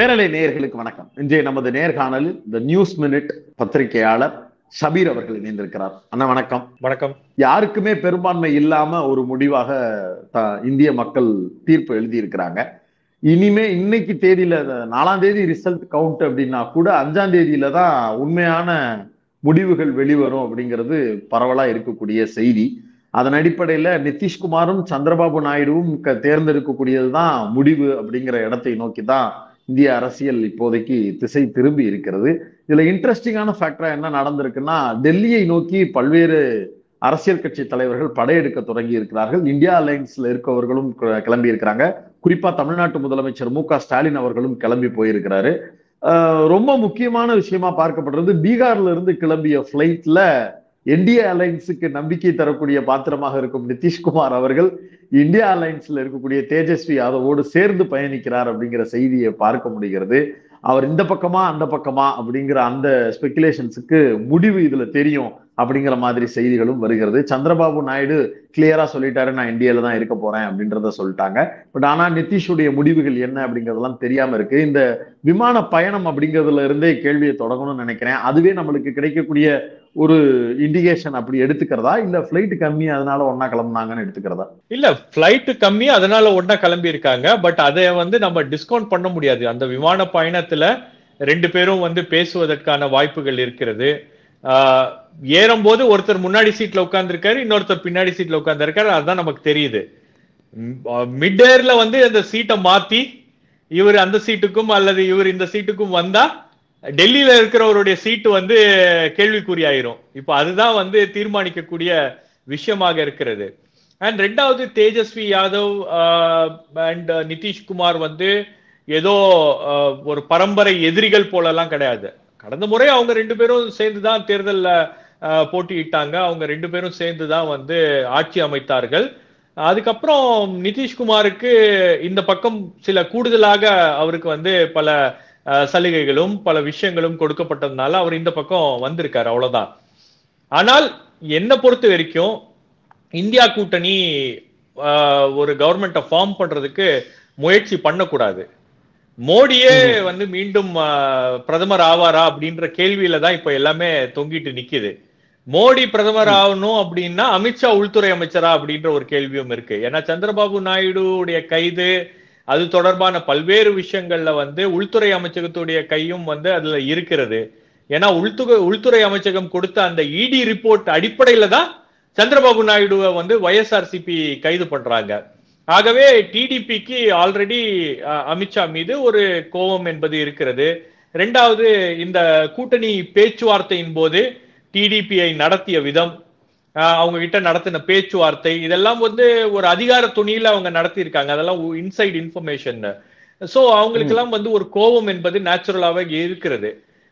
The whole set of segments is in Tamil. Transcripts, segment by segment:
பேரலை நேயர்களுக்கு வணக்கம் இன்றைய நமது நேர்காணலில் இந்த நியூஸ் மினிட் பத்திரிகையாளர் ஷபீர் அவர்கள் இணைந்திருக்கிறார் அண்ணா வணக்கம் வணக்கம் யாருக்குமே பெரும்பான்மை இல்லாம ஒரு முடிவாக இந்திய மக்கள் தீர்ப்பு எழுதியிருக்கிறாங்க இனிமே இன்னைக்கு தேதியில நாலாம் தேதி ரிசல்ட் கவுண்ட் அப்படின்னா கூட அஞ்சாம் தேதியில தான் உண்மையான முடிவுகள் வெளிவரும் அப்படிங்கிறது பரவலா இருக்கக்கூடிய செய்தி அதன் அடிப்படையில நிதிஷ்குமாரும் சந்திரபாபு நாயுடுவும் தேர்ந்தெடுக்கக்கூடியதுதான் முடிவு அப்படிங்கிற இடத்தை நோக்கி தான் இந்திய அரசியல் இப்போதைக்கு திசை திரும்பி இருக்கிறது இதுல இன்ட்ரெஸ்டிங்கான ஃபேக்டரா என்ன நடந்திருக்குன்னா டெல்லியை நோக்கி பல்வேறு அரசியல் கட்சி தலைவர்கள் படையெடுக்க தொடங்கி இருக்கிறார்கள் இந்தியா அலையன்ஸ்ல இருக்கவர்களும் கிளம்பி இருக்கிறாங்க குறிப்பா தமிழ்நாட்டு முதலமைச்சர் மு ஸ்டாலின் அவர்களும் கிளம்பி போயிருக்கிறாரு ரொம்ப முக்கியமான விஷயமா பார்க்கப்படுறது பீகார்ல இருந்து கிளம்பிய பிளைட்ல என்டிஏ அலையன்ஸுக்கு நம்பிக்கை தரக்கூடிய பாத்திரமாக இருக்கும் நிதிஷ்குமார் அவர்கள் இந்தியா அலைன்ஸ்ல இருக்கக்கூடிய தேஜஸ்வி யாதவோடு சேர்ந்து பயணிக்கிறார் அப்படிங்கிற செய்தியை பார்க்க முடிகிறது அவர் இந்த பக்கமா அந்த பக்கமா அப்படிங்கிற அந்த ஸ்பெகுலேஷன்ஸுக்கு முடிவு இதுல தெரியும் அப்படிங்கிற மாதிரி செய்திகளும் வருகிறது சந்திரபாபு நாயுடு கிளியரா சொல்லிட்டாரு நான் இந்தியால தான் இருக்க போறேன் அப்படின்றத சொல்லிட்டாங்க பட் ஆனா நிதிஷுடைய முடிவுகள் என்ன அப்படிங்கறதெல்லாம் தெரியாம இருக்கு இந்த விமான பயணம் அப்படிங்கிறதுல இருந்தே கேள்வியை தொடங்கணும்னு நினைக்கிறேன் அதுவே நம்மளுக்கு கிடைக்கக்கூடிய ஒரு இண்டிகேஷன் அப்படி எடுத்துக்கிறதா இல்ல பிளைட் கம்மி அதனால ஒன்னா கிளம்புனாங்கன்னு எடுத்துக்கிறதா இல்ல பிளைட் கம்மி அதனால ஒன்னா கிளம்பி இருக்காங்க பட் அதை வந்து நம்ம டிஸ்கவுண்ட் பண்ண முடியாது அந்த விமான பயணத்துல ரெண்டு பேரும் வந்து பேசுவதற்கான வாய்ப்புகள் இருக்கிறது ஏறும் போது ஒருத்தர் முன்னாடி சீட்ல உட்காந்துருக்காரு இன்னொருத்தர் பின்னாடி சீட்ல உட்காந்துருக்காரு அதுதான் நமக்கு தெரியுது மிட் ஏர்ல வந்து அந்த சீட்டை மாத்தி இவர் அந்த சீட்டுக்கும் அல்லது இவர் இந்த சீட்டுக்கும் வந்தா டெல்லியில இருக்கிறவருடைய சீட்டு வந்து கேள்விக்குறியாயிரும் இப்போ அதுதான் வந்து தீர்மானிக்கக்கூடிய விஷயமாக இருக்கிறது அண்ட் ரெண்டாவது தேஜஸ்வி யாதவ் அண்ட் நிதிஷ்குமார் வந்து ஏதோ ஒரு பரம்பரை எதிரிகள் போலலாம் கிடையாது கடந்த முறை அவங்க ரெண்டு பேரும் சேர்ந்து தான் தேர்தலில் போட்டியிட்டாங்க அவங்க ரெண்டு பேரும் சேர்ந்து தான் வந்து ஆட்சி அமைத்தார்கள் அதுக்கப்புறம் நிதிஷ்குமாருக்கு இந்த பக்கம் சில கூடுதலாக அவருக்கு வந்து பல சலுகைகளும் பல விஷயங்களும் கொடுக்கப்பட்டதுனால அவர் இந்த பக்கம் வந்திருக்காரு அவ்வளவுதான் ஆனால் என்னை பொறுத்த வரைக்கும் இந்தியா கூட்டணி ஒரு கவர்மெண்ட்டை ஃபார்ம் பண்றதுக்கு முயற்சி பண்ணக்கூடாது மோடியே வந்து மீண்டும் பிரதமர் ஆவாரா அப்படின்ற கேள்வியில தான் இப்ப எல்லாமே தொங்கிட்டு நிக்குது மோடி பிரதமர் ஆகணும் அப்படின்னா அமித்ஷா உள்துறை அமைச்சரா அப்படின்ற ஒரு கேள்வியும் இருக்கு ஏன்னா சந்திரபாபு நாயுடுடைய கைது அது தொடர்பான பல்வேறு விஷயங்கள்ல வந்து உள்துறை அமைச்சகத்துடைய கையும் வந்து அதுல இருக்கிறது ஏன்னா உள்துறை உள்துறை அமைச்சகம் கொடுத்த அந்த இடி e ரிப்போர்ட் அடிப்படையில தான் சந்திரபாபு நாயுடுவை வந்து ஒய்எஸ்ஆர்சிபி கைது பண்றாங்க ஆகவே டிடிபிக்கு ஆல்ரெடி அமித்ஷா மீது ஒரு கோபம் என்பது இருக்கிறது ரெண்டாவது இந்த கூட்டணி பேச்சுவார்த்தையின் போது டிடிபியை நடத்திய விதம் அவங்க கிட்ட நடத்தின பேச்சுவார்த்தை இதெல்லாம் வந்து ஒரு அதிகார துணியில அவங்க நடத்தியிருக்காங்க அதெல்லாம் இன்சைட் இன்ஃபர்மேஷன் சோ அவங்களுக்கு எல்லாம் வந்து ஒரு கோபம் என்பது நேச்சுரலாவே இருக்கிறது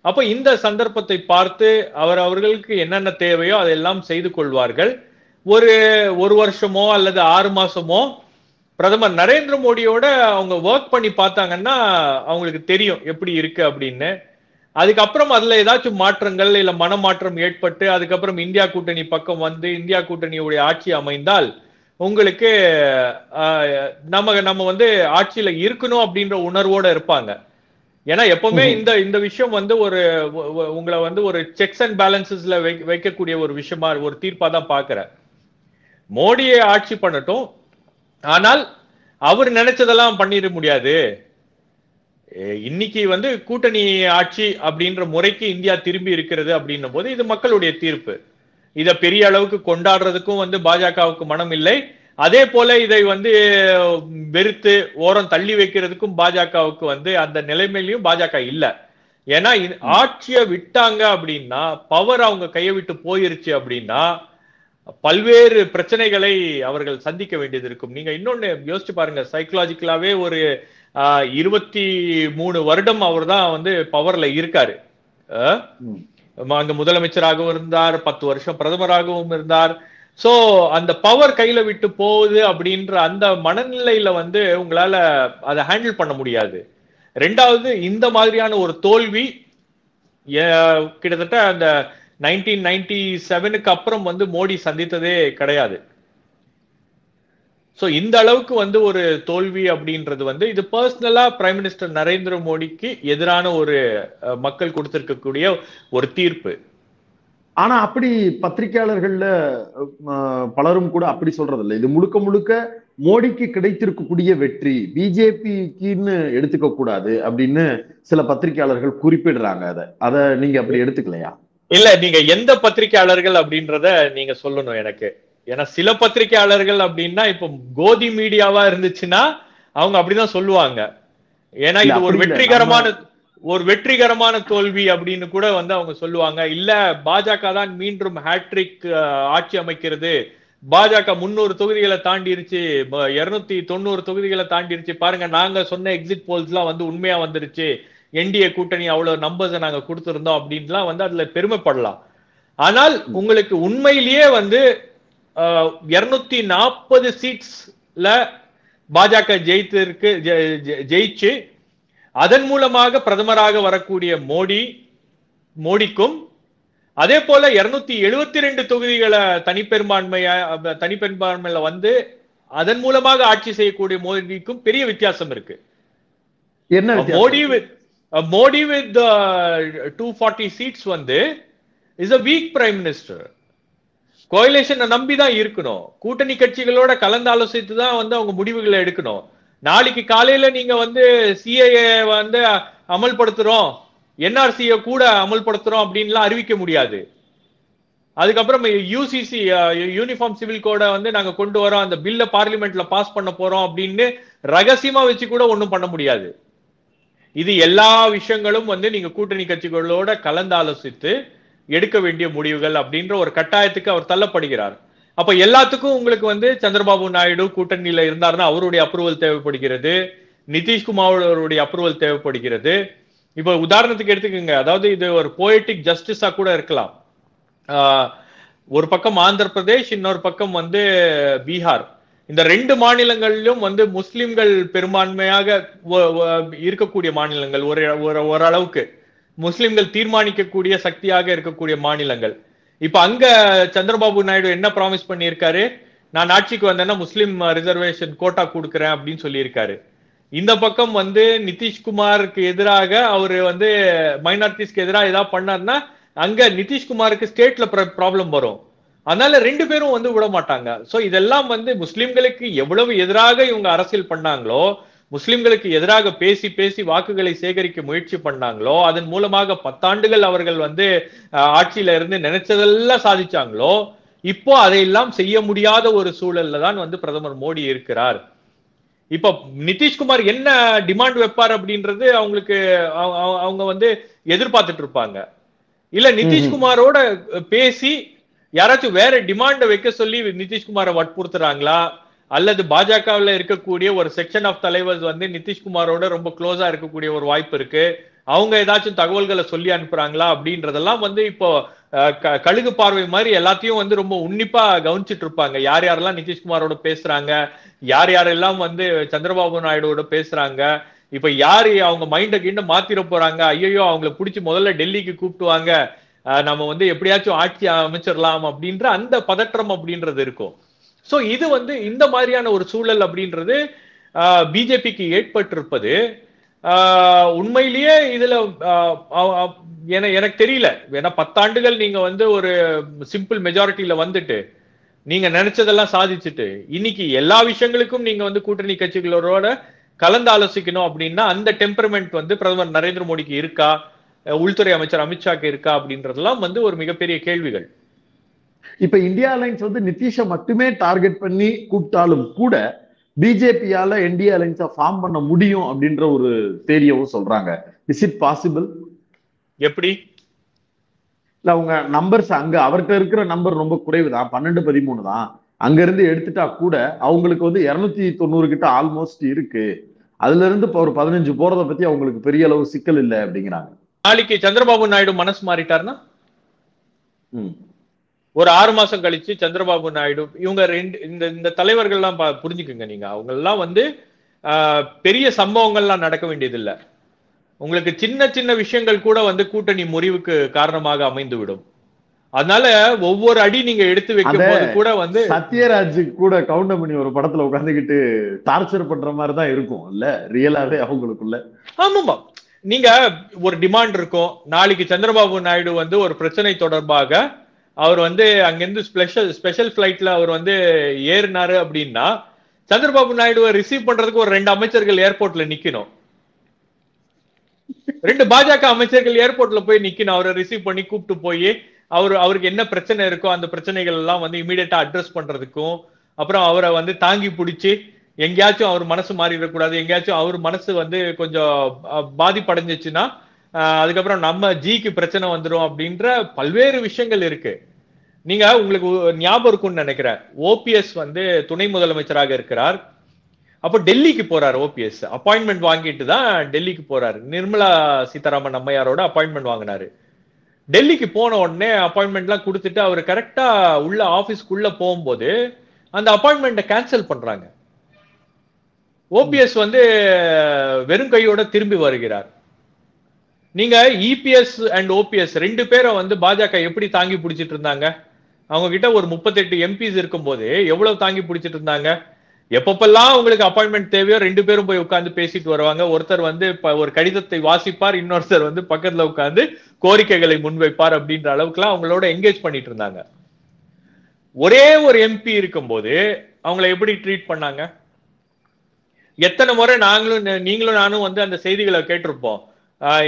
அப்ப இந்த சந்தர்ப்பத்தை பார்த்து அவர் அவர்களுக்கு என்னென்ன தேவையோ அதெல்லாம் செய்து கொள்வார்கள் ஒரு ஒரு வருஷமோ அல்லது ஆறு மாசமோ பிரதமர் நரேந்திர மோடியோட அவங்க ஒர்க் பண்ணி பார்த்தாங்கன்னா அவங்களுக்கு தெரியும் எப்படி இருக்கு அப்படின்னு அதுக்கப்புறம் அதுல ஏதாச்சும் மாற்றங்கள் இல்ல மனமாற்றம் ஏற்பட்டு அதுக்கப்புறம் இந்தியா கூட்டணி பக்கம் வந்து இந்தியா கூட்டணியுடைய ஆட்சி அமைந்தால் உங்களுக்கு நம்ம நம்ம வந்து ஆட்சியில இருக்கணும் அப்படின்ற உணர்வோட இருப்பாங்க ஏன்னா எப்பவுமே இந்த இந்த விஷயம் வந்து ஒரு உங்களை வந்து ஒரு செக்ஸ் அண்ட் பேலன்சஸ்ல வைக்கக்கூடிய ஒரு விஷயமா ஒரு தீர்ப்பா தான் பாக்குற மோடியை ஆட்சி பண்ணட்டும் ஆனால் அவர் நினைச்சதெல்லாம் பண்ணிட முடியாது இன்னைக்கு வந்து கூட்டணி ஆட்சி அப்படின்ற முறைக்கு இந்தியா திரும்பி இருக்கிறது அப்படின்னும் போது இது மக்களுடைய தீர்ப்பு இதை பெரிய அளவுக்கு கொண்டாடுறதுக்கும் வந்து பாஜகவுக்கு மனம் இல்லை அதே போல இதை வந்து வெறுத்து ஓரம் தள்ளி வைக்கிறதுக்கும் பாஜகவுக்கு வந்து அந்த நிலைமையிலையும் பாஜக இல்லை ஏன்னா ஆட்சியை விட்டாங்க அப்படின்னா பவர் அவங்க கையை விட்டு போயிருச்சு அப்படின்னா பல்வேறு பிரச்சனைகளை அவர்கள் சந்திக்க வேண்டியது இருக்கும் நீங்க இன்னொன்னு யோசிச்சு பாருங்க சைக்கலாஜிக்கலாவே ஒரு இருபத்தி மூணு வருடம் அவர் தான் வந்து பவர்ல இருக்காரு அங்க முதலமைச்சராகவும் இருந்தார் பத்து வருஷம் பிரதமராகவும் இருந்தார் சோ அந்த பவர் கையில விட்டு போகுது அப்படின்ற அந்த மனநிலையில வந்து உங்களால அதை ஹேண்டில் பண்ண முடியாது ரெண்டாவது இந்த மாதிரியான ஒரு தோல்வி கிட்டத்தட்ட அந்த நைன்டீன் நைன்டி செவனுக்கு அப்புறம் வந்து மோடி சந்தித்ததே கிடையாது ஸோ இந்த அளவுக்கு வந்து ஒரு தோல்வி அப்படின்றது வந்து இது பர்சனலா பிரைம் மினிஸ்டர் நரேந்திர மோடிக்கு எதிரான ஒரு மக்கள் கொடுத்திருக்கக்கூடிய ஒரு தீர்ப்பு ஆனா அப்படி பத்திரிகையாளர்கள்ல பலரும் கூட அப்படி சொல்றது இல்லை இது முழுக்க முழுக்க மோடிக்கு கிடைத்திருக்கக்கூடிய வெற்றி பிஜேபிக்குன்னு எடுத்துக்க கூடாது அப்படின்னு சில பத்திரிகையாளர்கள் குறிப்பிடுறாங்க அதை அதை நீங்க அப்படி எடுத்துக்கலையா இல்ல நீங்க எந்த பத்திரிகையாளர்கள் அப்படின்றத நீங்க சொல்லணும் எனக்கு ஏன்னா சில பத்திரிகையாளர்கள் அப்படின்னா இப்போ கோதி மீடியாவா இருந்துச்சுன்னா அவங்க அப்படிதான் சொல்லுவாங்க ஏன்னா இது ஒரு வெற்றிகரமான ஒரு வெற்றிகரமான தோல்வி அப்படின்னு கூட வந்து அவங்க சொல்லுவாங்க இல்ல பாஜக தான் மீண்டும் ஹேட்ரிக் ஆட்சி அமைக்கிறது பாஜக முன்னூறு தொகுதிகளை தாண்டிருச்சு இருநூத்தி தொண்ணூறு தொகுதிகளை தாண்டிருச்சு பாருங்க நாங்க சொன்ன எக்ஸிட் போல்ஸ் எல்லாம் வந்து உண்மையா வந்துருச்சு என்டிஏ கூட்டணி அவ்வளவு நம்பர்ஸை நாங்க கொடுத்துருந்தோம் அப்படின்லாம் வந்து அதுல பெருமைப்படலாம் ஆனால் உங்களுக்கு உண்மையிலேயே வந்து இருநூத்தி நாற்பது சீட்ஸ்ல பாஜக ஜெயித்திருக்கு ஜெயிச்சு அதன் மூலமாக பிரதமராக வரக்கூடிய மோடி மோடிக்கும் அதே போல இருநூத்தி எழுபத்தி ரெண்டு தொகுதிகளை தனிப்பெரும்பான்மைய தனிப்பெரும்பான்மையில வந்து அதன் மூலமாக ஆட்சி செய்யக்கூடிய மோடிக்கும் பெரிய வித்தியாசம் இருக்கு என்ன Modi with Modi with two forty seats வந்து is a weak prime minister கோயிலேஷனை நம்பி தான் இருக்கணும் கூட்டணி கட்சிகளோட கலந்து ஆலோசித்து தான் வந்து அவங்க முடிவுகளை எடுக்கணும் நாளைக்கு காலையில நீங்க வந்து சிஐஏ வந்து அமல்படுத்துறோம் என்ஆர்சியை கூட அமல்படுத்துறோம் அப்படின்லாம் அறிவிக்க முடியாது அதுக்கப்புறம் யூசிசி யூனிஃபார்ம் சிவில் கோடை வந்து நாங்க கொண்டு வரோம் அந்த பில்ல பார்லிமெண்ட்ல பாஸ் பண்ண போறோம் அப்படின்னு ரகசியமா வச்சு கூட ஒன்றும் பண்ண முடியாது இது எல்லா விஷயங்களும் வந்து நீங்க கூட்டணி கட்சிகளோட கலந்து ஆலோசித்து எடுக்க வேண்டிய முடிவுகள் அப்படின்ற ஒரு கட்டாயத்துக்கு அவர் தள்ளப்படுகிறார் அப்ப எல்லாத்துக்கும் உங்களுக்கு வந்து சந்திரபாபு நாயுடு கூட்டணியில இருந்தாருன்னா அவருடைய அப்ரூவல் தேவைப்படுகிறது நிதிஷ்குமாரோடைய அப்ரூவல் தேவைப்படுகிறது இப்ப உதாரணத்துக்கு எடுத்துக்கோங்க அதாவது இது ஒரு போயிட்டிக் ஜஸ்டிஸா கூட இருக்கலாம் ஒரு பக்கம் ஆந்திர பிரதேஷ் இன்னொரு பக்கம் வந்து பீகார் இந்த ரெண்டு மாநிலங்களிலும் வந்து முஸ்லிம்கள் பெரும்பான்மையாக இருக்கக்கூடிய மாநிலங்கள் ஒரு ஓரளவுக்கு முஸ்லிம்கள் தீர்மானிக்கக்கூடிய சக்தியாக இருக்கக்கூடிய மாநிலங்கள் இப்ப அங்க சந்திரபாபு நாயுடு என்ன ப்ராமிஸ் பண்ணியிருக்காரு நான் ஆட்சிக்கு வந்தேன்னா முஸ்லிம் ரிசர்வேஷன் கோட்டா கொடுக்குறேன் அப்படின்னு சொல்லியிருக்காரு இந்த பக்கம் வந்து நிதிஷ்குமாருக்கு எதிராக அவர் வந்து மைனாரிட்டிஸ்க்கு எதிராக ஏதாவது பண்ணார்னா அங்க நிதிஷ்குமாருக்கு ஸ்டேட்ல ப்ராப்ளம் வரும் அதனால ரெண்டு பேரும் வந்து விட மாட்டாங்க சோ இதெல்லாம் வந்து முஸ்லிம்களுக்கு எவ்வளவு எதிராக இவங்க அரசியல் பண்ணாங்களோ முஸ்லிம்களுக்கு எதிராக பேசி பேசி வாக்குகளை சேகரிக்க முயற்சி பண்ணாங்களோ அதன் மூலமாக பத்தாண்டுகள் அவர்கள் வந்து ஆட்சியில இருந்து நினைச்சதெல்லாம் சாதிச்சாங்களோ இப்போ அதையெல்லாம் செய்ய முடியாத ஒரு சூழல்ல தான் வந்து பிரதமர் மோடி இருக்கிறார் இப்ப நிதிஷ்குமார் என்ன டிமாண்ட் வைப்பார் அப்படின்றது அவங்களுக்கு அவங்க வந்து எதிர்பார்த்துட்டு இருப்பாங்க இல்ல நிதிஷ்குமாரோட பேசி யாராச்சும் வேற டிமாண்ட வைக்க சொல்லி நிதிஷ்குமார வற்புறுத்துறாங்களா அல்லது பாஜகவில் இருக்கக்கூடிய ஒரு செக்ஷன் ஆஃப் தலைவர்ஸ் வந்து நிதிஷ்குமாரோட ரொம்ப க்ளோஸா இருக்கக்கூடிய ஒரு வாய்ப்பு இருக்கு அவங்க ஏதாச்சும் தகவல்களை சொல்லி அனுப்புறாங்களா அப்படின்றதெல்லாம் வந்து இப்போ கழுகு பார்வை மாதிரி எல்லாத்தையும் வந்து ரொம்ப உன்னிப்பா கவனிச்சுட்டு இருப்பாங்க யார் யாரெல்லாம் நிதிஷ்குமாரோட பேசுறாங்க யார் யாரெல்லாம் வந்து சந்திரபாபு நாயுடுவோட பேசுறாங்க இப்ப யாரு அவங்க மைண்டை கிண்ட மாத்திர போறாங்க ஐயோ அவங்களை பிடிச்சி முதல்ல டெல்லிக்கு கூப்பிட்டுவாங்க நம்ம வந்து எப்படியாச்சும் ஆட்சி அமைச்சிடலாம் அப்படின்ற அந்த பதற்றம் அப்படின்றது இருக்கும் ஸோ இது வந்து இந்த மாதிரியான ஒரு சூழல் அப்படின்றது பிஜேபிக்கு ஏற்பட்டிருப்பது உண்மையிலேயே இதுல எனக்கு தெரியல ஏன்னா பத்தாண்டுகள் நீங்க வந்து ஒரு சிம்பிள் மெஜாரிட்டியில வந்துட்டு நீங்க நினைச்சதெல்லாம் சாதிச்சுட்டு இன்னைக்கு எல்லா விஷயங்களுக்கும் நீங்க வந்து கூட்டணி கட்சிகளோட கலந்து ஆலோசிக்கணும் அப்படின்னா அந்த டெம்பர்மெண்ட் வந்து பிரதமர் நரேந்திர மோடிக்கு இருக்கா உள்துறை அமைச்சர் அமித்ஷாக்கு இருக்கா அப்படின்றதெல்லாம் வந்து ஒரு மிகப்பெரிய கேள்விகள் இப்ப இந்தியா அலைன்ஸ் வந்து நிதிஷை மட்டுமே டார்கெட் பண்ணி கூப்பிட்டாலும் கூட பிஜேபியால இந்தியா அலைன்ஸை ஃபார்ம் பண்ண முடியும் அப்படின்ற ஒரு தேரியவும் சொல்றாங்க இஸ் இட் பாசிபிள் எப்படி இல்ல அவங்க நம்பர்ஸ் அங்க அவர்கிட்ட இருக்கிற நம்பர் ரொம்ப குறைவு தான் பன்னெண்டு பதிமூணு தான் அங்க இருந்து எடுத்துட்டா கூட அவங்களுக்கு வந்து இருநூத்தி தொண்ணூறு கிட்ட ஆல்மோஸ்ட் இருக்கு அதுல இருந்து இப்போ ஒரு பதினஞ்சு போறத பத்தி அவங்களுக்கு பெரிய அளவு சிக்கல் இல்லை அப்படிங்கிறாங்க நாளைக்கு சந்திரபாபு நாயுடு மனசு மாறிட்டாருன்னா ம் ஒரு ஆறு மாசம் கழிச்சு சந்திரபாபு நாயுடு இவங்க ரெண்டு இந்த இந்த தலைவர்கள்லாம் புரிஞ்சுக்குங்க நீங்க அவங்க எல்லாம் வந்து பெரிய சம்பவங்கள்லாம் நடக்க வேண்டியது இல்லை உங்களுக்கு சின்ன சின்ன விஷயங்கள் கூட வந்து கூட்டணி முறிவுக்கு காரணமாக அமைந்து விடும் அதனால ஒவ்வொரு அடி நீங்க எடுத்து வைக்கும் போது கூட வந்து சத்யராஜ் கூட கவுண்டமணி ஒரு படத்துல உட்காந்துக்கிட்டு டார்ச்சர் பண்ற மாதிரி தான் இருக்கும் இல்ல ரியலாவே அவங்களுக்குள்ள ஆமாமா நீங்க ஒரு டிமாண்ட் இருக்கும் நாளைக்கு சந்திரபாபு நாயுடு வந்து ஒரு பிரச்சனை தொடர்பாக அவர் வந்து அங்கிருந்து ஸ்பெஷல் ஸ்பெஷல் ஃபிளைட்ல அவர் வந்து ஏறினாரு அப்படின்னா சந்திரபாபு நாயுடுவை ரிசீவ் பண்றதுக்கு ஒரு ரெண்டு அமைச்சர்கள் ஏர்போர்ட்ல நிக்கணும் ரெண்டு பாஜக அமைச்சர்கள் ஏர்போர்ட்ல போய் நிக்கணும் அவரை ரிசீவ் பண்ணி கூப்பிட்டு போய் அவர் அவருக்கு என்ன பிரச்சனை இருக்கோ அந்த பிரச்சனைகள் எல்லாம் வந்து இமீடியட்டா அட்ரஸ் பண்றதுக்கும் அப்புறம் அவரை வந்து தாங்கி பிடிச்சி எங்கேயாச்சும் அவர் மனசு மாறிடக்கூடாது எங்கேயாச்சும் அவர் மனசு வந்து கொஞ்சம் பாதிப்படைஞ்சிச்சுன்னா அதுக்கப்புறம் நம்ம ஜிக்கு பிரச்சனை வந்துடும் அப்படின்ற பல்வேறு விஷயங்கள் இருக்கு நீங்க உங்களுக்கு ஞாபகம் இருக்கும்னு நினைக்கிறேன் ஓபிஎஸ் வந்து துணை முதலமைச்சராக இருக்கிறார் அப்போ டெல்லிக்கு போறார் ஓபிஎஸ் அப்பாயின்மெண்ட் வாங்கிட்டு தான் டெல்லிக்கு போறார் நிர்மலா சீதாராமன் அம்மையாரோட அப்பாயின்மெண்ட் வாங்கினாரு டெல்லிக்கு போன உடனே அப்பாயின்மெண்ட்லாம் கொடுத்துட்டு அவர் கரெக்டா உள்ள ஆபீஸ்க்குள்ள போகும்போது அந்த அப்பாயின்மெண்ட்டை கேன்சல் பண்றாங்க ஓபிஎஸ் வந்து வெறும் கையோட திரும்பி வருகிறார் நீங்க இபிஎஸ் அண்ட் ஓபிஎஸ் ரெண்டு பேரை வந்து பாஜக எப்படி தாங்கி பிடிச்சிட்டு இருந்தாங்க அவங்க கிட்ட ஒரு முப்பத்தெட்டு எம்பிஸ் இருக்கும்போது எவ்வளவு தாங்கி பிடிச்சிட்டு இருந்தாங்க எப்பப்பெல்லாம் உங்களுக்கு அப்பாயின்மெண்ட் தேவையோ ரெண்டு பேரும் போய் உட்காந்து பேசிட்டு வருவாங்க ஒருத்தர் வந்து ஒரு கடிதத்தை வாசிப்பார் இன்னொருத்தர் வந்து பக்கத்துல உட்காந்து கோரிக்கைகளை முன்வைப்பார் அப்படின்ற அளவுக்குலாம் அவங்களோட என்கேஜ் பண்ணிட்டு இருந்தாங்க ஒரே ஒரு எம்பி இருக்கும்போது அவங்கள எப்படி ட்ரீட் பண்ணாங்க எத்தனை முறை நாங்களும் நீங்களும் நானும் வந்து அந்த செய்திகளை கேட்டிருப்போம்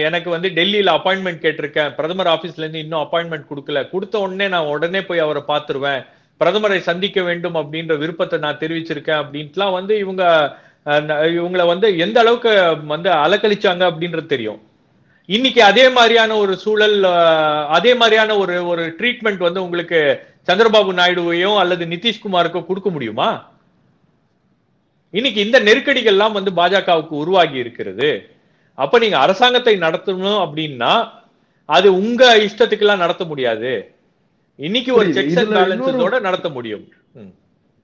எனக்கு வந்து டெல்லியில அப்பாயின்மெண்ட் கேட்டிருக்கேன் பிரதமர் ஆபீஸ்ல இருந்து இன்னும் அப்பாயின்மெண்ட் கொடுக்கல கொடுத்த உடனே நான் உடனே போய் அவரை பார்த்துருவேன் பிரதமரை சந்திக்க வேண்டும் அப்படின்ற விருப்பத்தை நான் தெரிவிச்சிருக்கேன் அப்படின்ட்டுலாம் வந்து இவங்க இவங்களை வந்து எந்த அளவுக்கு வந்து அலக்கழிச்சாங்க அப்படின்றது தெரியும் இன்னைக்கு அதே மாதிரியான ஒரு சூழல் அதே மாதிரியான ஒரு ஒரு ட்ரீட்மெண்ட் வந்து உங்களுக்கு சந்திரபாபு நாயுடுவையும் அல்லது நிதிஷ்குமாருக்கோ கொடுக்க முடியுமா இன்னைக்கு இந்த நெருக்கடிகள்லாம் வந்து பாஜகவுக்கு உருவாகி இருக்கிறது அப்ப நீங்க அரசாங்கத்தை நடத்தணும் அப்படின்னா அது உங்க இஷ்டத்துக்கு எல்லாம் நடத்த முடியாது இன்னைக்கு ஒரு செக்ஸ் அண்ட் பேலன்ஸோட நடத்த முடியும்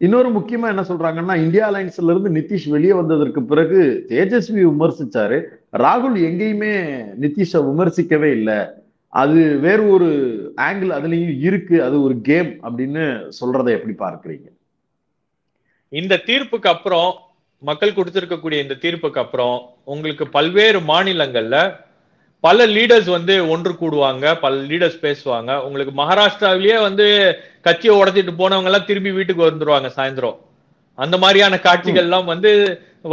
இன்னொரு முக்கியமா என்ன சொல்றாங்கன்னா இந்தியா அலைன்ஸ்ல இருந்து நிதிஷ் வெளியே வந்ததற்கு பிறகு தேஜஸ்வி விமர்சிச்சாரு ராகுல் எங்கேயுமே நிதிஷ விமர்சிக்கவே இல்லை அது வேற ஒரு ஆங்கிள் அதுலயும் இருக்கு அது ஒரு கேம் அப்படின்னு சொல்றதை எப்படி பார்க்குறீங்க இந்த தீர்ப்புக்கு அப்புறம் மக்கள் கொடுத்திருக்கக்கூடிய இந்த தீர்ப்புக்கு அப்புறம் உங்களுக்கு பல்வேறு மாநிலங்கள்ல பல லீடர்ஸ் வந்து ஒன்று கூடுவாங்க பல லீடர்ஸ் பேசுவாங்க உங்களுக்கு மகாராஷ்டிராவிலேயே வந்து கட்சியை உடச்சிட்டு போனவங்க எல்லாம் திரும்பி வீட்டுக்கு வந்துருவாங்க சாயந்தரம் அந்த மாதிரியான காட்சிகள் எல்லாம் வந்து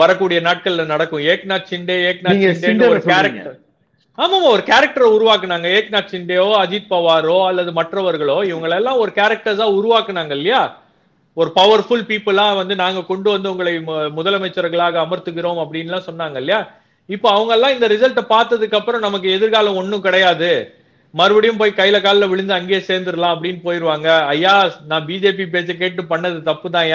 வரக்கூடிய நாட்கள்ல நடக்கும் ஏக்நாத் சிண்டே ஏக்நாத் சிண்டே ஒரு கேரக்டர் ஆமாமா ஒரு கேரக்டரை உருவாக்குனாங்க ஏக்நாத் சிண்டேயோ அஜித் பவாரோ அல்லது மற்றவர்களோ எல்லாம் ஒரு கேரக்டர்ஸா உருவாக்குனாங்க இல்லையா ஒரு பவர்ஃபுல் பீப்புளா வந்து நாங்க கொண்டு வந்து உங்களை முதலமைச்சர்களாக அமர்த்துகிறோம் அப்படின்லாம் சொன்னாங்க இல்லையா இப்போ அவங்க எல்லாம் இந்த ரிசல்ட்டை பார்த்ததுக்கு அப்புறம் நமக்கு எதிர்காலம் ஒன்றும் கிடையாது மறுபடியும் போய் கையில காலில் விழுந்து அங்கேயே சேர்ந்துடலாம் அப்படின்னு போயிருவாங்க ஐயா நான் பிஜேபி பேச்ச கேட்டு பண்ணது தப்பு தான்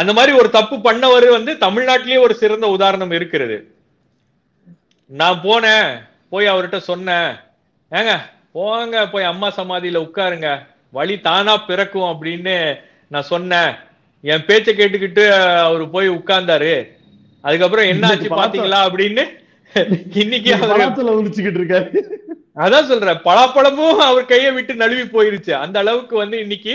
அந்த மாதிரி ஒரு தப்பு பண்ணவர் வந்து தமிழ்நாட்டிலேயே ஒரு சிறந்த உதாரணம் இருக்கிறது நான் போனேன் போய் அவர்கிட்ட சொன்னேன் ஏங்க போங்க போய் அம்மா சமாதியில உட்காருங்க வழி தானா பிறக்கும் அப்படின்னு நான் சொன்னேன் என் பேச்ச கேட்டுக்கிட்டு அவரு போய் உட்கார்ந்தாரு அதுக்கப்புறம் என்ன ஆச்சு பாத்தீங்களா அப்படின்னு இன்னைக்கு இருக்காரு அதான் சொல்றேன் பலாப்பழமும் அவர் கையை விட்டு நழுவி போயிருச்சு அந்த அளவுக்கு வந்து இன்னைக்கு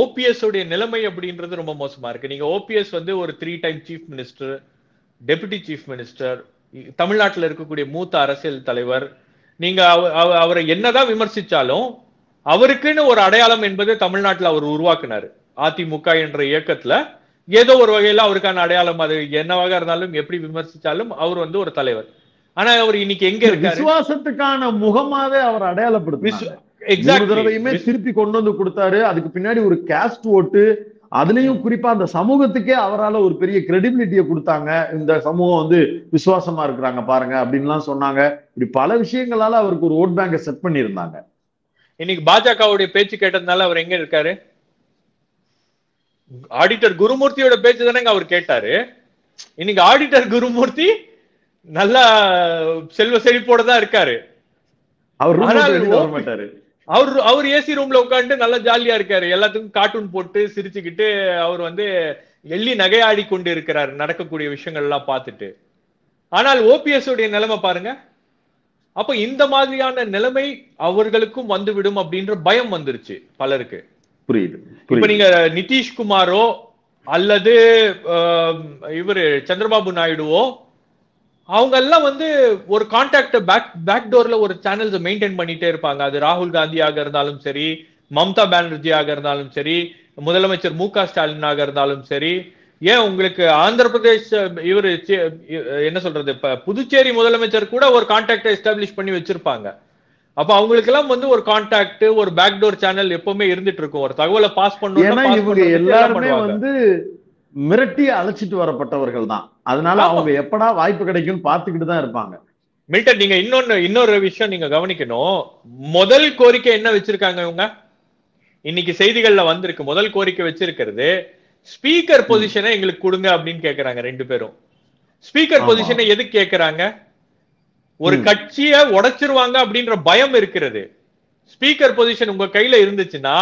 ஓபிஎஸ் உடைய நிலைமை அப்படின்றது ரொம்ப மோசமா இருக்கு நீங்க ஓபிஎஸ் வந்து ஒரு three time chief minister deputy chief minister தமிழ்நாட்டில் இருக்கக்கூடிய மூத்த அரசியல் தலைவர் நீங்க அவரை என்னதான் விமர்சிச்சாலும் அவருக்குன்னு ஒரு அடையாளம் என்பது தமிழ்நாட்டில் அவர் உருவாக்குனாரு அதிமுக என்ற இயக்கத்துல ஏதோ ஒரு வகையில அவருக்கான அடையாளம் அது என்னவாக இருந்தாலும் எப்படி விமர்சித்தாலும் அவர் வந்து ஒரு தலைவர் ஆனா அவர் இன்னைக்கு எங்க இருக்காரு விசுவாசத்துக்கான முகமாவே அவர் அடையாளப்படுத்தி திருப்பி கொண்டு வந்து கொடுத்தாரு அதுக்கு பின்னாடி ஒரு கேஸ்ட் ஓட்டு அதுலயும் குறிப்பா அந்த சமூகத்துக்கே அவரால் ஒரு பெரிய கிரெடிபிலிட்டியை கொடுத்தாங்க இந்த சமூகம் வந்து விசுவாசமா இருக்கிறாங்க பாருங்க அப்படின்லாம் சொன்னாங்க இப்படி பல விஷயங்களால அவருக்கு ஒரு ஓட் பேங்கை செட் பண்ணியிருந்தாங்க இன்னைக்கு பாஜகவுடைய பேச்சு கேட்டதுனால அவர் எங்க இருக்காரு ஆடிட்டர் குருமூர்த்தியோட பேச்சு தானே அவர் கேட்டாரு இன்னைக்கு ஆடிட்டர் குருமூர்த்தி நல்லா செல்வ செழிப்போட தான் இருக்காரு அவர் அவர் அவர் ஏசி ரூம்ல உட்காந்து நல்லா ஜாலியா இருக்காரு எல்லாத்துக்கும் கார்ட்டூன் போட்டு சிரிச்சுக்கிட்டு அவர் வந்து எள்ளி நகையாடி கொண்டு இருக்கிறார் நடக்கக்கூடிய விஷயங்கள் எல்லாம் பார்த்துட்டு ஆனால் ஓபிஎஸ் உடைய நிலைமை பாருங்க அப்ப இந்த மாதிரியான நிலைமை அவர்களுக்கும் வந்துவிடும் அப்படின்ற பயம் வந்துருச்சு பலருக்கு புரியுது இப்ப நீங்க நிதிஷ்குமாரோ அல்லது இவரு சந்திரபாபு நாயுடுவோ அவங்க எல்லாம் வந்து ஒரு கான்டாக்ட் பேக் பேக் டோர்ல ஒரு சேனல்ஸ் மெயின்டைன் பண்ணிட்டே இருப்பாங்க அது ராகுல் காந்தியாக இருந்தாலும் சரி மம்தா பானர்ஜியாக இருந்தாலும் சரி முதலமைச்சர் மு க ஆக இருந்தாலும் சரி ஏன் உங்களுக்கு ஆந்திர பிரதேஷ் இவர் என்ன சொல்றது இப்ப புதுச்சேரி முதலமைச்சர் கூட ஒரு கான்டாக்டை எஸ்டாப்ளிஷ் பண்ணி வச்சிருப்பாங்க அப்ப அவங்களுக்கு எல்லாம் வந்து ஒரு கான்டாக்ட் ஒரு பேக்டோர் சேனல் எப்பவுமே இருந்துட்டு இருக்கும் ஒரு தகவலை பாஸ் பண்ணணும் இவங்க எல்லாருமே வந்து மிரட்டி அழைச்சிட்டு வரப்பட்டவர்கள் தான் அதனால அவங்க எப்படா வாய்ப்பு கிடைக்கும் பாத்துக்கிட்டு தான் இருப்பாங்க மில்டன் நீங்க இன்னொன்னு இன்னொரு விஷயம் நீங்க கவனிக்கணும் முதல் கோரிக்கை என்ன வச்சிருக்காங்க இவங்க இன்னைக்கு செய்திகள்ல வந்திருக்கு முதல் கோரிக்கை வச்சிருக்கிறது ஸ்பீக்கர் பொசிஷனை எங்களுக்கு கொடுங்க அப்படின்னு கேக்குறாங்க ரெண்டு பேரும் ஸ்பீக்கர் பொசிஷனை எது கேக்குறாங்க ஒரு கட்சிய உடைச்சிருவாங்க அப்படின்ற பயம் இருக்கிறது ஸ்பீக்கர் பொசிஷன் உங்க கையில இருந்துச்சுன்னா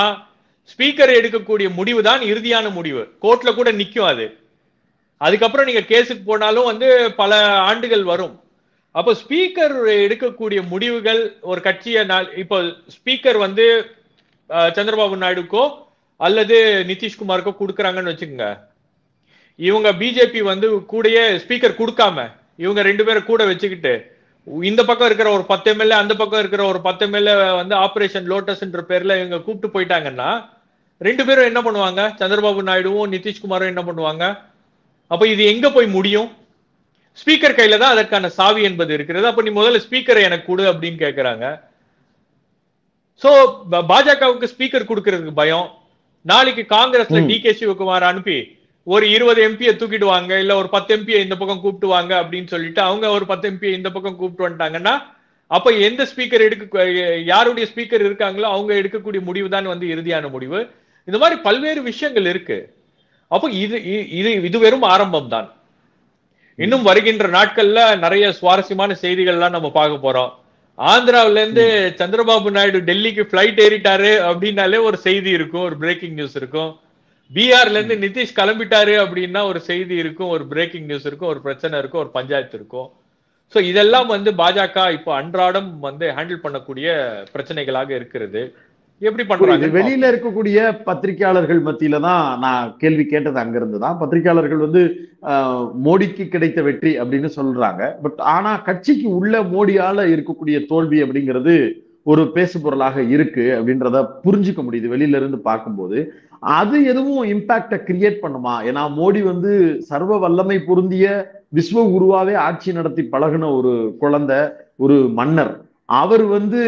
ஸ்பீக்கர் எடுக்கக்கூடிய முடிவு தான் இறுதியான முடிவு கோர்ட்ல கூட நிக்கும் அது அதுக்கப்புறம் நீங்க கேஸுக்கு போனாலும் வந்து பல ஆண்டுகள் வரும் அப்போ ஸ்பீக்கர் எடுக்கக்கூடிய முடிவுகள் ஒரு கட்சியை இப்போ ஸ்பீக்கர் வந்து சந்திரபாபு நாயுடுக்கோ அல்லது நிதிஷ்குமாருக்கோ கொடுக்குறாங்கன்னு வச்சுக்கோங்க இவங்க பிஜேபி வந்து கூடயே ஸ்பீக்கர் கொடுக்காம இவங்க ரெண்டு பேரை கூட வச்சுக்கிட்டு இந்த பக்கம் இருக்கிற ஒரு பத்து எம்எல்ஏ அந்த பக்கம் இருக்கிற ஒரு பத்து எம்எல்ஏ வந்து ஆபரேஷன் லோட்டஸ்ன்ற பேர்ல இவங்க கூப்பிட்டு போயிட்டாங்கன்னா ரெண்டு பேரும் என்ன பண்ணுவாங்க சந்திரபாபு நாயுடுவும் நிதிஷ்குமாரும் என்ன பண்ணுவாங்க அப்ப இது எங்க போய் முடியும் ஸ்பீக்கர் கையில தான் அதற்கான சாவி என்பது இருக்கிறது அப்ப நீ முதல்ல ஸ்பீக்கரை எனக்கு கொடு அப்படின்னு கேட்கிறாங்க சோ பாஜகவுக்கு ஸ்பீக்கர் கொடுக்கறதுக்கு பயம் நாளைக்கு காங்கிரஸ்ல டி கே சிவகுமார் அனுப்பி ஒரு இருபது எம்பியை தூக்கிடுவாங்க இல்ல ஒரு பத்து எம்பியை இந்த பக்கம் வாங்க அப்படின்னு சொல்லிட்டு அவங்க ஒரு பத்து எம்பியை இந்த பக்கம் கூப்பிட்டு வந்துட்டாங்கன்னா அப்ப எந்த ஸ்பீக்கர் எடுக்க யாருடைய ஸ்பீக்கர் இருக்காங்களோ அவங்க எடுக்கக்கூடிய முடிவு தான் வந்து இறுதியான முடிவு இந்த மாதிரி பல்வேறு விஷயங்கள் இருக்கு அப்போ இது இது இது வெறும் ஆரம்பம் தான் இன்னும் வருகின்ற நாட்கள்ல நிறைய சுவாரஸ்யமான செய்திகள்லாம் நம்ம பார்க்க போறோம் ஆந்திராவில இருந்து சந்திரபாபு நாயுடு டெல்லிக்கு பிளைட் ஏறிட்டாரு அப்படின்னாலே ஒரு செய்தி இருக்கும் ஒரு பிரேக்கிங் நியூஸ் இருக்கும் பீகார்ல இருந்து நிதிஷ் கிளம்பிட்டாரு அப்படின்னா ஒரு செய்தி இருக்கும் ஒரு பிரேக்கிங் நியூஸ் இருக்கும் ஒரு பிரச்சனை இருக்கும் ஒரு பஞ்சாயத்து இருக்கும் ஸோ இதெல்லாம் வந்து பாஜக இப்போ அன்றாடம் வந்து ஹேண்டில் பண்ணக்கூடிய பிரச்சனைகளாக இருக்கிறது எப்படி பண்றாங்க வெளியில இருக்கக்கூடிய பத்திரிகையாளர்கள் மத்தியில தான் நான் கேள்வி கேட்டது அங்கிருந்து தான் பத்திரிகையாளர்கள் வந்து மோடிக்கு கிடைத்த வெற்றி அப்படின்னு சொல்றாங்க பட் ஆனா கட்சிக்கு உள்ள மோடியால இருக்கக்கூடிய தோல்வி அப்படிங்கிறது ஒரு பேசு பொருளாக இருக்கு அப்படின்றத புரிஞ்சுக்க முடியுது வெளியில இருந்து பார்க்கும்போது அது எதுவும் இம்பாக்ட கிரியேட் பண்ணுமா ஏன்னா மோடி வந்து சர்வ வல்லமை பொருந்திய விஸ்வ குருவாவே ஆட்சி நடத்தி பழகின ஒரு குழந்தை ஒரு மன்னர் அவர் வந்து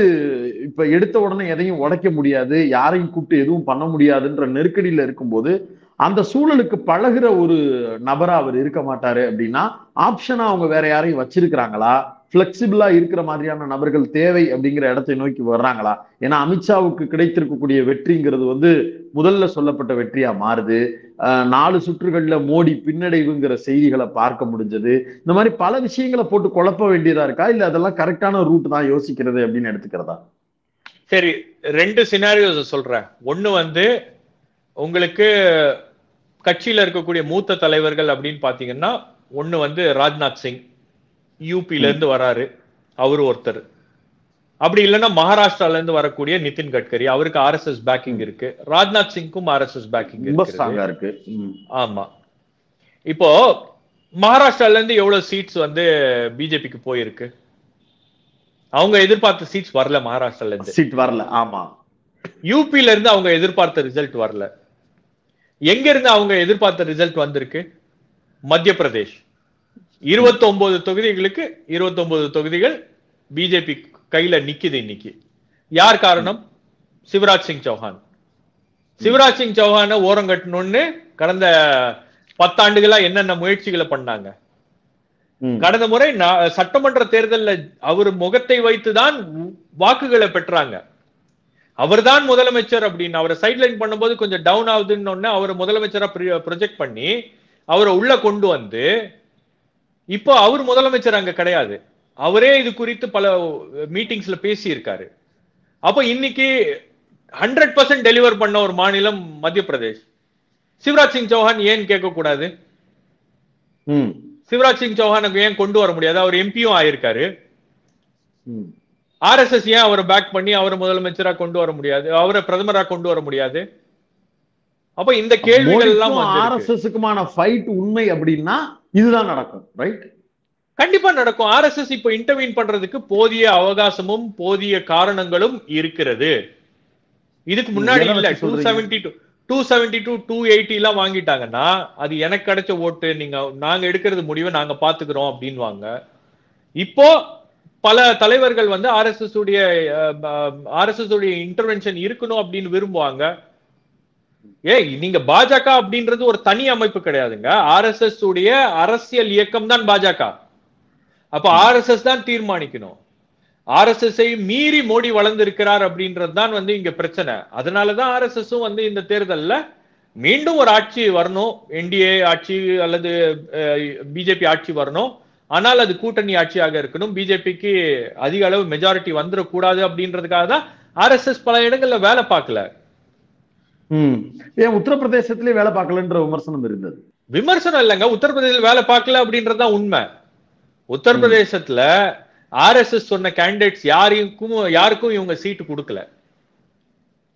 இப்ப எடுத்த உடனே எதையும் உடைக்க முடியாது யாரையும் கூப்பிட்டு எதுவும் பண்ண முடியாதுன்ற நெருக்கடியில இருக்கும்போது அந்த சூழலுக்கு பழகிற ஒரு நபரா அவர் இருக்க மாட்டாரு அப்படின்னா ஆப்ஷனா அவங்க வேற யாரையும் வச்சிருக்கிறாங்களா பிளெக்சிபிளா இருக்கிற மாதிரியான நபர்கள் தேவை அப்படிங்கிற இடத்தை நோக்கி வர்றாங்களா ஏன்னா அமித்ஷாவுக்கு கிடைத்திருக்கக்கூடிய வெற்றிங்கிறது வந்து முதல்ல சொல்லப்பட்ட வெற்றியா மாறுது நாலு சுற்றுகள்ல மோடி பின்னடைவுங்கிற செய்திகளை பார்க்க முடிஞ்சது இந்த மாதிரி பல விஷயங்களை போட்டு குழப்ப வேண்டியதா இருக்கா இல்ல அதெல்லாம் கரெக்டான ரூட் தான் யோசிக்கிறது அப்படின்னு எடுத்துக்கிறதா சரி ரெண்டு சினாரியோஸ் சொல்றேன் ஒண்ணு வந்து உங்களுக்கு கட்சியில இருக்கக்கூடிய மூத்த தலைவர்கள் அப்படின்னு பாத்தீங்கன்னா ஒண்ணு வந்து ராஜ்நாத் சிங் யூபில இருந்து வராரு அவரு ஒருத்தர் அப்படி இல்லைன்னா மகாராஷ்டிரால இருந்து வரக்கூடிய நிதின் கட்கரி அவருக்கு ஆர் எஸ் எஸ் பேக்கிங் இருக்கு ராஜ்நாத் சிங்க்கும் ஆர் எஸ் எஸ் பேக்கிங் இருக்கு ஆமா இப்போ மகாராஷ்டிரால இருந்து எவ்வளவு சீட்ஸ் வந்து பிஜேபிக்கு போயிருக்கு அவங்க எதிர்பார்த்த சீட்ஸ் வரல மகாராஷ்டிரால இருந்து சீட் வரல ஆமா யூபில இருந்து அவங்க எதிர்பார்த்த ரிசல்ட் வரல எங்க இருந்து அவங்க எதிர்பார்த்த ரிசல்ட் வந்திருக்கு மத்திய பிரதேஷ் இருபத்தி ஒன்பது தொகுதிகளுக்கு இருபத்தி ஒன்பது தொகுதிகள் பிஜேபி கையில நிக்குது இன்னைக்கு யார் காரணம் சிவராஜ் சிங் சௌஹான் சிவராஜ் சிங் சௌஹான ஓரம் கட்டணும்னு கடந்த பத்தாண்டுகளா என்னென்ன முயற்சிகளை பண்ணாங்க கடந்த முறை சட்டமன்ற தேர்தலில் அவர் முகத்தை வைத்துதான் வாக்குகளை பெற்றாங்க அவர் தான் முதலமைச்சர் அப்படின்னு அவரை சைட்லைன் பண்ணும்போது கொஞ்சம் டவுன் ஆகுதுன்னு அவர் முதலமைச்சரா ப்ரொஜெக்ட் பண்ணி அவரை உள்ள கொண்டு வந்து இப்போ அவர் முதலமைச்சர் அங்க கிடையாது அவரே இது குறித்து பல மீட்டிங்ஸ்ல பேசியிருக்காரு அப்போ இன்னைக்கு ஹண்ட்ரட் பர்சன்ட் டெலிவர் பண்ண ஒரு மாநிலம் மத்திய பிரதேஷ் சிவராஜ் சிங் சௌஹான் ஏன் கேட்க கூடாது சிவராஜ் சிங் சௌஹானுக்கு ஏன் கொண்டு வர முடியாது அவர் எம்பியும் ஆயிருக்காரு எஸ் ஏன் அவரை பேக் பண்ணி அவரை முதலமைச்சரா கொண்டு வர முடியாது அவரை பிரதமராக கொண்டு வர முடியாது அப்ப இந்த கேள்விகள் எல்லாம் ஆர்எஸ்எஸ்க்குமான ஃபைட் உண்மை அப்படின்னா இதுதான் நடக்கும் ரைட் கண்டிப்பா நடக்கும் ஆர் எஸ் எஸ் இப்ப இன்டர்வியூன் பண்றதுக்கு போதிய அவகாசமும் போதிய காரணங்களும் இருக்கிறது இதுக்கு முன்னாடி two seventy two two eighty எல்லாம் வாங்கிட்டாங்கன்னா அது எனக்கு கிடைச்ச ஓட்டு நீங்க நாங்க எடுக்கிறது முடிவை நாங்க பாத்துக்கிறோம் அப்படின்வாங்க இப்போ பல தலைவர்கள் வந்து ஆர்எஸ்எஸ் உடைய ஆர்எஸ்எஸ் உடைய இன்டர்வென்ஷன் இருக்கணும் அப்படின்னு விரும்புவாங்க ஏ நீங்க பாஜக அப்படின்றது ஒரு தனி அமைப்பு கிடையாதுங்க ஆர் எஸ் எஸ் உடைய அரசியல் இயக்கம் தான் பாஜக அப்ப ஆர் எஸ் எஸ் தான் தீர்மானிக்கணும் ஆர் எஸ் எஸ் மீறி மோடி வளர்ந்திருக்கிறார் அப்படின்றது தான் வந்து இங்க பிரச்சனை அதனாலதான் ஆர் எஸ் எஸ் வந்து இந்த தேர்தல்ல மீண்டும் ஒரு ஆட்சி வரணும் என்டிஏ ஆட்சி அல்லது பிஜேபி ஆட்சி வரணும் ஆனால் அது கூட்டணி ஆட்சியாக இருக்கணும் பிஜேபிக்கு அதிக அளவு மெஜாரிட்டி வந்துடக்கூடாது அப்படின்றதுக்காக தான் ஆர்எஸ்எஸ் பல இடங்கள்ல வேலை பார்க்கல ஏன் உத்தரப்பிரதேசத்திலேயே வேலை பார்க்கலன்ற விமர்சனம் இருந்தது விமர்சனம் இல்லைங்க உத்தரப்பிரதேசத்தில் வேலை பார்க்கல அப்படின்றதுதான் உண்மை உத்தரப்பிரதேசத்துல எஸ் சொன்ன கேண்டிடேட்ஸ் யாரையும் யாருக்கும் இவங்க சீட்டு கொடுக்கல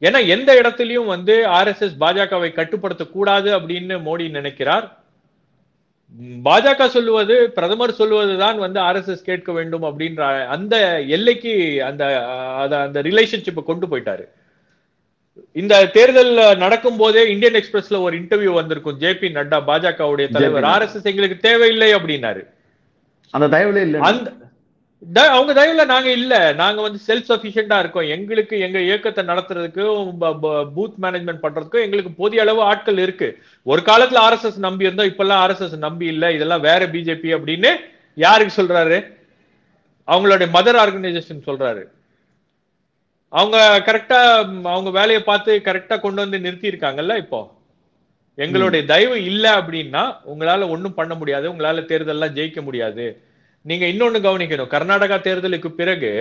ஏன்னா எந்த இடத்துலயும் வந்து எஸ் பாஜகவை கட்டுப்படுத்த கூடாது அப்படின்னு மோடி நினைக்கிறார் பாஜக சொல்லுவது பிரதமர் சொல்லுவதுதான் வந்து எஸ் கேட்க வேண்டும் அப்படின்ற அந்த எல்லைக்கு அந்த அந்த ரிலேஷன்ஷிப்பை கொண்டு போயிட்டாரு இந்த தேர்தல் நடக்கும் போதே இந்தியன் எக்ஸ்பிரஸ்ல ஒரு இன்டர்வியூ வந்திருக்கும் ஜே பி நட்டா பாஜகவுடைய தலைவர் ஆர் எஸ் எஸ் எங்களுக்கு தேவையில்லை அப்படின்னாரு அந்த தயவுல இல்ல அந்த அவங்க தயவுல நாங்க இல்ல நாங்க வந்து செல்ஃப் சஃபிஷியண்டா இருக்கோம் எங்களுக்கு எங்க இயக்கத்தை நடத்துறதுக்கும் பூத் மேனேஜ்மெண்ட் பண்றதுக்கும் எங்களுக்கு போதிய அளவு ஆட்கள் இருக்கு ஒரு காலத்துல ஆர் எஸ் எஸ் நம்பி இருந்தோம் எல்லாம் ஆர் எஸ் எஸ் நம்பி இல்ல இதெல்லாம் வேற பிஜேபி அப்படின்னு யாருக்கு சொல்றாரு அவங்களுடைய மதர் ஆர்கனைசேஷன் சொல்றாரு அவங்க கரெக்டா அவங்க வேலையை பார்த்து கரெக்டா கொண்டு வந்து நிறுத்தி இருக்காங்கல்ல இப்போ எங்களுடைய தயவு இல்ல அப்படின்னா உங்களால ஒண்ணும் பண்ண முடியாது உங்களால தேர்தலெல்லாம் ஜெயிக்க முடியாது நீங்க இன்னொன்னு கவனிக்கணும் கர்நாடகா தேர்தலுக்கு பிறகு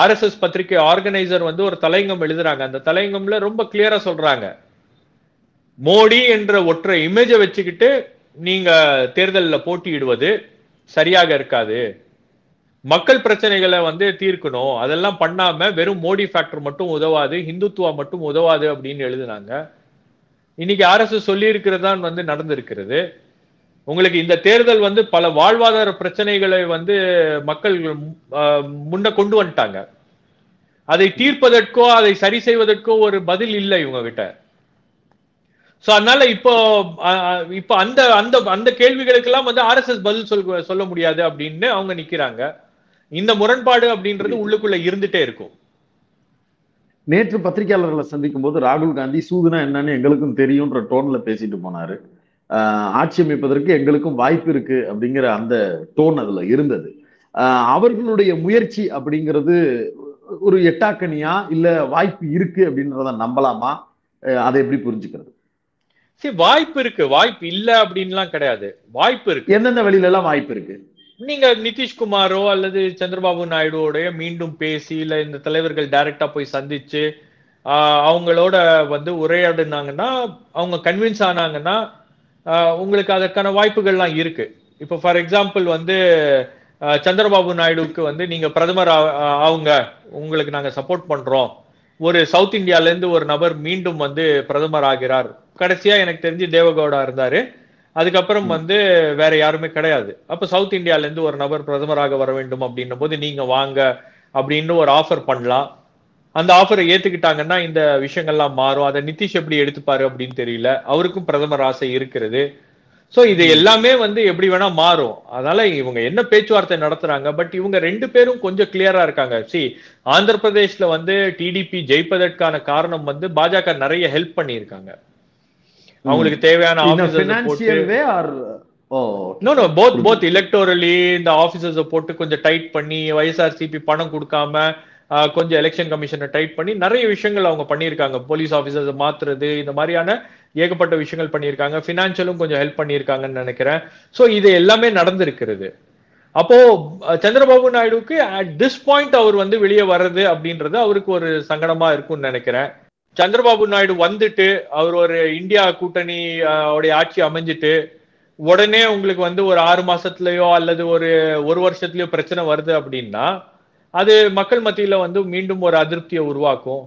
ஆர்எஸ்எஸ் பத்திரிகை ஆர்கனைசர் வந்து ஒரு தலையங்கம் எழுதுறாங்க அந்த தலையங்கம்ல ரொம்ப கிளியரா சொல்றாங்க மோடி என்ற ஒற்றை இமேஜை வச்சுக்கிட்டு நீங்க தேர்தலில் போட்டியிடுவது சரியாக இருக்காது மக்கள் பிரச்சனைகளை வந்து தீர்க்கணும் அதெல்லாம் பண்ணாம வெறும் மோடி ஃபேக்டர் மட்டும் உதவாது ஹிந்துத்துவா மட்டும் உதவாது அப்படின்னு எழுதினாங்க இன்னைக்கு அரசு சொல்லி இருக்கிறதான் வந்து நடந்திருக்கிறது உங்களுக்கு இந்த தேர்தல் வந்து பல வாழ்வாதார பிரச்சனைகளை வந்து மக்கள் முன்ன கொண்டு வந்துட்டாங்க அதை தீர்ப்பதற்கோ அதை சரி செய்வதற்கோ ஒரு பதில் இல்லை இவங்க கிட்ட சோ அதனால இப்போ இப்போ அந்த அந்த அந்த கேள்விகளுக்கெல்லாம் வந்து ஆர்எஸ்எஸ் பதில் சொல் சொல்ல முடியாது அப்படின்னு அவங்க நிக்கிறாங்க இந்த முரண்பாடு அப்படின்றது உள்ளுக்குள்ள இருந்துட்டே இருக்கும் நேற்று பத்திரிகையாளர்களை சந்திக்கும் போது ராகுல் காந்தி சூதுனா என்னன்னு எங்களுக்கும் தெரியும்ன்ற டோன்ல பேசிட்டு போனாரு ஆட்சி அமைப்பதற்கு எங்களுக்கும் வாய்ப்பு இருக்கு அப்படிங்கிற அந்த டோன் அதுல இருந்தது அவர்களுடைய முயற்சி அப்படிங்கிறது ஒரு எட்டாக்கணியா இல்ல வாய்ப்பு இருக்கு அப்படின்றத நம்பலாமா அதை எப்படி புரிஞ்சுக்கிறது சரி வாய்ப்பு இருக்கு வாய்ப்பு இல்ல அப்படின்லாம் கிடையாது வாய்ப்பு இருக்கு எந்தெந்த வழியில எல்லாம் வாய்ப்பு இருக்கு நீங்க நிதிஷ்குமாரோ அல்லது சந்திரபாபு நாயுடுவோடய மீண்டும் பேசி இல்ல இந்த தலைவர்கள் டைரக்டா போய் சந்திச்சு அவங்களோட வந்து உரையாடினாங்கன்னா அவங்க கன்வின்ஸ் ஆனாங்கன்னா உங்களுக்கு அதற்கான வாய்ப்புகள்லாம் இருக்கு இப்போ ஃபார் எக்ஸாம்பிள் வந்து சந்திரபாபு நாயுடுவுக்கு வந்து நீங்க பிரதமர் அவங்க உங்களுக்கு நாங்க சப்போர்ட் பண்றோம் ஒரு சவுத் இந்தியால இருந்து ஒரு நபர் மீண்டும் வந்து பிரதமர் ஆகிறார் கடைசியா எனக்கு தெரிஞ்சு தேவகவுடா இருந்தாரு அதுக்கப்புறம் வந்து வேற யாருமே கிடையாது அப்போ சவுத் இருந்து ஒரு நபர் பிரதமராக வர வேண்டும் அப்படின்ற போது நீங்க வாங்க அப்படின்னு ஒரு ஆஃபர் பண்ணலாம் அந்த ஆஃபரை ஏத்துக்கிட்டாங்கன்னா இந்த விஷயங்கள்லாம் மாறும் அதை நிதிஷ் எப்படி எடுத்துப்பாரு அப்படின்னு தெரியல அவருக்கும் பிரதமர் ஆசை இருக்கிறது ஸோ இது எல்லாமே வந்து எப்படி வேணா மாறும் அதனால இவங்க என்ன பேச்சுவார்த்தை நடத்துறாங்க பட் இவங்க ரெண்டு பேரும் கொஞ்சம் கிளியரா இருக்காங்க சி ஆந்திர பிரதேஷ்ல வந்து டிடிபி ஜெயிப்பதற்கான காரணம் வந்து பாஜக நிறைய ஹெல்ப் பண்ணியிருக்காங்க அவங்களுக்கு தேவையான நோ போத் போத் இந்த ஆபீசர்ஸ போட்டு கொஞ்சம் டைட் பண்ணி வைஎஸ்ஆர் சிபி பணம் கொடுக்காம கொஞ்சம் எலெக்ஷன் கமிஷனை டைட் பண்ணி நிறைய விஷயங்கள் அவங்க பண்ணியிருக்காங்க போலீஸ் ஆஃபீஸர்ஸ் மாத்துறது இந்த மாதிரியான ஏகப்பட்ட விஷயங்கள் பண்ணியிருக்காங்க ஃபினான்ஷியலும் கொஞ்சம் ஹெல்ப் பண்ணியிருக்காங்கன்னு நினைக்கிறேன் ஸோ இது எல்லாமே நடந்திருக்கிறது அப்போ சந்திரபாபு நாயுடுக்கு அட் திஸ் பாயிண்ட் அவர் வந்து வெளியே வர்றது அப்படின்றது அவருக்கு ஒரு சங்கடமா இருக்கும்னு நினைக்கிறேன் சந்திரபாபு நாயுடு வந்துட்டு அவர் ஒரு இந்தியா கூட்டணி உடைய ஆட்சி அமைஞ்சிட்டு உடனே உங்களுக்கு வந்து ஒரு ஆறு மாசத்துலயோ அல்லது ஒரு ஒரு வருஷத்துலயோ பிரச்சனை வருது அப்படின்னா அது மக்கள் மத்தியில வந்து மீண்டும் ஒரு அதிருப்தியை உருவாக்கும்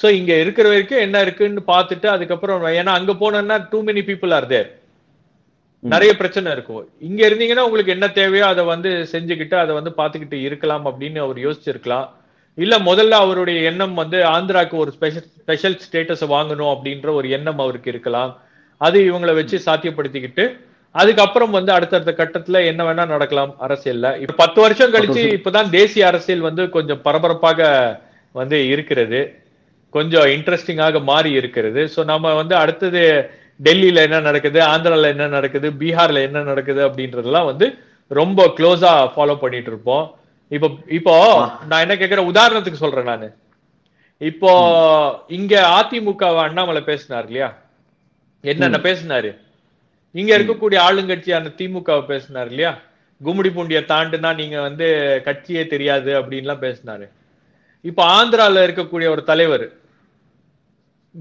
ஸோ இங்க இருக்கிற வரைக்கும் என்ன இருக்குன்னு பார்த்துட்டு அதுக்கப்புறம் ஏன்னா அங்க போனோம்னா too many people are there நிறைய பிரச்சனை இருக்கும் இங்க இருந்தீங்கன்னா உங்களுக்கு என்ன தேவையோ அதை வந்து செஞ்சுக்கிட்டு அதை வந்து பாத்துக்கிட்டு இருக்கலாம் அப்படின்னு அவர் யோசிச்சிருக்கலாம் இல்ல முதல்ல அவருடைய எண்ணம் வந்து ஆந்திராக்கு ஒரு ஸ்பெஷல் ஸ்பெஷல் ஸ்டேட்டஸ் வாங்கணும் அப்படின்ற ஒரு எண்ணம் அவருக்கு இருக்கலாம் அது இவங்களை வச்சு சாத்தியப்படுத்திக்கிட்டு அதுக்கப்புறம் வந்து அடுத்தடுத்த கட்டத்துல என்ன வேணா நடக்கலாம் அரசியல்ல இப்ப பத்து வருஷம் கழிச்சு இப்பதான் தேசிய அரசியல் வந்து கொஞ்சம் பரபரப்பாக வந்து இருக்கிறது கொஞ்சம் இன்ட்ரெஸ்டிங்காக மாறி இருக்கிறது ஸோ நம்ம வந்து அடுத்தது டெல்லியில என்ன நடக்குது ஆந்திரால என்ன நடக்குது பீகார்ல என்ன நடக்குது அப்படின்றதெல்லாம் வந்து ரொம்ப க்ளோஸா ஃபாலோ பண்ணிட்டு இருப்போம் இப்போ இப்போ நான் என்ன கேக்குற உதாரணத்துக்கு சொல்றேன் நானு இப்போ இங்க அதிமுக அண்ணாமலை பேசினார் இல்லையா என்னென்ன பேசினாரு இங்க இருக்கக்கூடிய ஆளுங்கட்சியான திமுக பேசினார் இல்லையா கும்மிடி பூண்டிய தாண்டுனா நீங்க வந்து கட்சியே தெரியாது அப்படின்லாம் பேசினாரு இப்ப ஆந்திரால இருக்கக்கூடிய ஒரு தலைவர்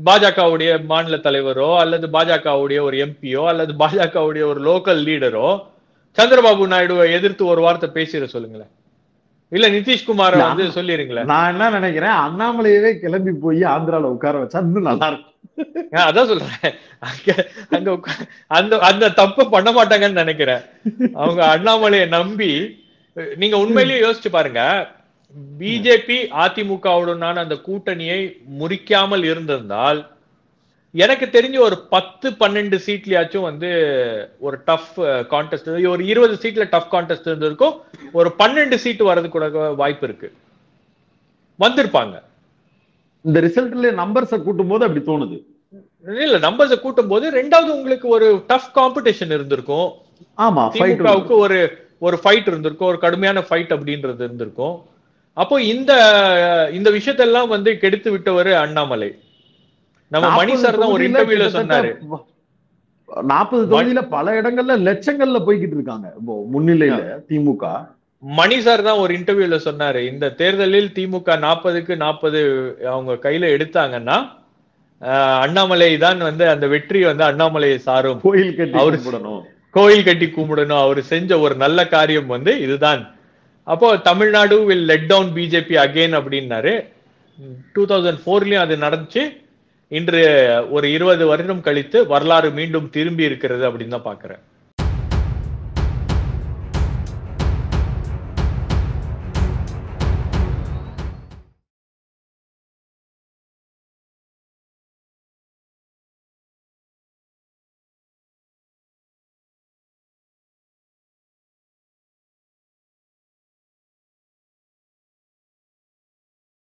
பாஜகவுடைய மாநில தலைவரோ அல்லது பாஜகவுடைய ஒரு எம்பியோ அல்லது பாஜகவுடைய ஒரு லோக்கல் லீடரோ சந்திரபாபு நாயுடுவை எதிர்த்து ஒரு வார்த்தை பேசிட சொல்லுங்களேன் இல்ல நிதிஷ்குமார் வந்து சொல்லிருங்களேன் நான் என்ன நினைக்கிறேன் அண்ணாமலையவே கிளம்பி போய் ஆந்திரால உட்கார வச்சா இன்னும் நல்லா இருக்கும் அதான் சொல்றேன் அந்த அந்த தப்பு பண்ண மாட்டாங்கன்னு நினைக்கிறேன் அவங்க அண்ணாமலையை நம்பி நீங்க உண்மையிலேயே யோசிச்சு பாருங்க பிஜேபி அதிமுகவுடனான அந்த கூட்டணியை முறிக்காமல் இருந்திருந்தால் எனக்கு தெரிஞ்சு ஒரு பத்து பன்னெண்டு சீட்லயாச்சும் வந்து ஒரு டஃப் uh, கான்டெஸ்ட் ஒரு இருபது சீட்ல டஃப் கான்டெஸ்ட் இருந்திருக்கும் ஒரு பன்னெண்டு சீட் வர்றது கூட வாய்ப்பு இருக்கு வந்திருப்பாங்க இந்த ரிசல்ட்ல நம்பர்ஸ் கூட்டும் போது அப்படி தோணுது இல்ல நம்பர்ஸை கூட்டும் போது ரெண்டாவது உங்களுக்கு ஒரு டஃப் காம்படிஷன் இருந்திருக்கும் ஆமா திமுகவுக்கு ஒரு ஒரு ஃபைட் இருந்திருக்கும் ஒரு கடுமையான ஃபைட் அப்படின்றது இருந்திருக்கும் அப்போ இந்த இந்த விஷயத்தெல்லாம் வந்து கெடுத்து விட்டவர் அண்ணாமலை நம்ம மணி சார் தான் ஒரு இன்டர்வியூல சொன்னாரு நாற்பது தொகுதியில பல இடங்கள்ல லட்சங்கள்ல போய்கிட்டு இருக்காங்க முன்னிலையில திமுக மணி சார் தான் ஒரு இன்டர்வியூல சொன்னாரு இந்த தேர்தலில் திமுக நாற்பதுக்கு நாற்பது அவங்க கையில எடுத்தாங்கன்னா அண்ணாமலை தான் வந்து அந்த வெற்றி வந்து அண்ணாமலையை சாரும் கோயில் கட்டி அவரு கோயில் கட்டி கும்பிடணும் அவர் செஞ்ச ஒரு நல்ல காரியம் வந்து இதுதான் அப்போ Tamil Nadu will let down BJP again அப்படின்னாரு டூ தௌசண்ட் ஃபோர்லயும் அது நடந்துச்சு இன்று ஒரு இருபது வருடம் கழித்து வரலாறு மீண்டும் திரும்பி இருக்கிறது அப்படின்னு தான் பாக்குறேன்